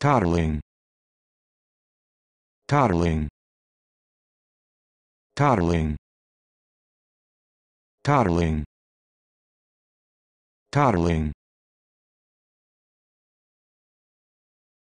toddling toddling toddling toddling toddling